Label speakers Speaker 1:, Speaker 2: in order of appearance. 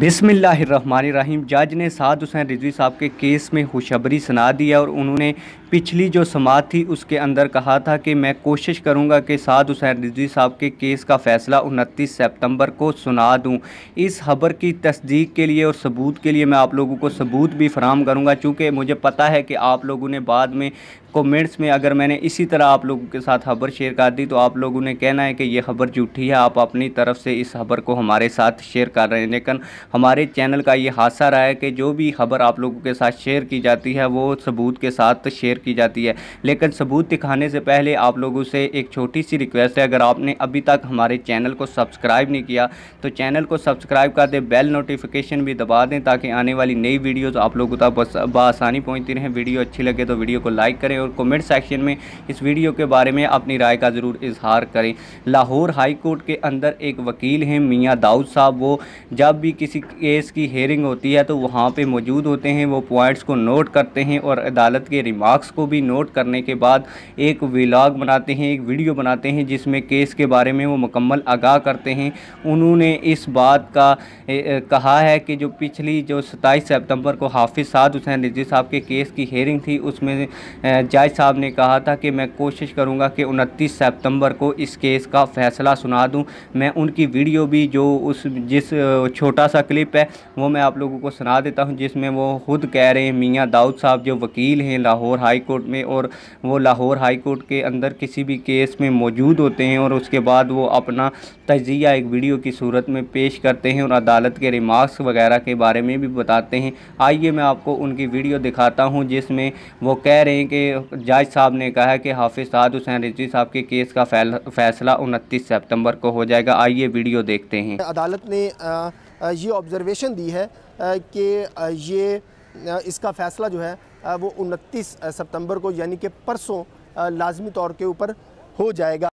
Speaker 1: बिसमीम जज ने साद हुसैन रिजवी साहब के केस में खुशबरी सुना दी है और उन्होंने पिछली जो समात थी उसके अंदर कहा था कि मैं कोशिश करूंगा कि साद हुसैन रिजवी साहब के केस का फ़ैसला 29 सितंबर को सुना दूं इस खबर की तस्दीक के लिए और सबूत के लिए मैं आप लोगों को सबूत भी फ्राहम करूंगा चूँकि मुझे पता है कि आप लोगों ने बाद में कमेंट्स में अगर मैंने इसी तरह आप लोगों के साथ खबर शेयर कर दी तो आप लोगों ने कहना है कि यह खबर झूठी है आप अपनी तरफ से इस खबर को हमारे साथ शेयर कर रहे हैं लेकिन हमारे चैनल का ये हादसा रहा है कि जो भी खबर आप लोगों के साथ शेयर की जाती है वो सबूत के साथ शेयर की जाती है लेकिन सबूत दिखाने से पहले आप लोगों से एक छोटी सी रिक्वेस्ट है अगर आपने अभी तक हमारे चैनल को सब्सक्राइब नहीं किया तो चैनल को सब्सक्राइब कर दें बेल नोटिफिकेशन भी दबा दें ताकि आने वाली नई वीडियोज़ आप लोगों तक बसानी पहुँचती रहें वीडियो अच्छी लगे तो वीडियो को लाइक करें और कमेंट सेक्शन में इस वीडियो के बारे में अपनी राय का ज़रूर इजहार करें लाहौर हाई कोर्ट के अंदर एक वकील हैं मियाँ दाऊद साहब वो जब भी किसी किसी केस की हेयरिंग होती है तो वहाँ पे मौजूद होते हैं वो पॉइंट्स को नोट करते हैं और अदालत के रिमार्क्स को भी नोट करने के बाद एक व्लाग बनाते हैं एक वीडियो बनाते हैं जिसमें केस के बारे में वो मुकम्मल आगाह करते हैं उन्होंने इस बात का कहा है कि जो पिछली जो सताईस सितंबर को हाफिज़ साद हुसैन रिजी साहब के केस की हेयरिंग थी उसमें जज साहब ने कहा था कि मैं कोशिश करूँगा कि उनतीस सितंबर को इस केस का फ़ैसला सुना दूँ मैं उनकी वीडियो भी जो उस जिस छोटा सा क्लिप है वो मैं आप लोगों को सुना देता हूँ जिसमें वो खुद कह रहे हैं मियाँ दाऊद साहब जो वकील हैं लाहौर हाई कोर्ट में और वो लाहौर हाई कोर्ट के अंदर किसी भी केस में मौजूद होते हैं और उसके बाद वो अपना तजिया एक वीडियो की सूरत में पेश करते हैं और अदालत के रिमार्क्स वगैरह के बारे में भी बताते हैं आइए मैं आपको उनकी वीडियो दिखाता हूँ जिसमें वो कह रहे हैं कि जज साहब ने कहा है कि हाफिज़ साद हुसैन रिजवी साहब के केस का फैसला उनतीस सितम्बर को हो जाएगा आइए वीडियो देखते हैं अदालत ने ये ऑब्ज़र्वेशन दी है कि ये इसका फ़ैसला जो है वो उनतीस सितंबर को यानी कि परसों लाजमी तौर के ऊपर हो जाएगा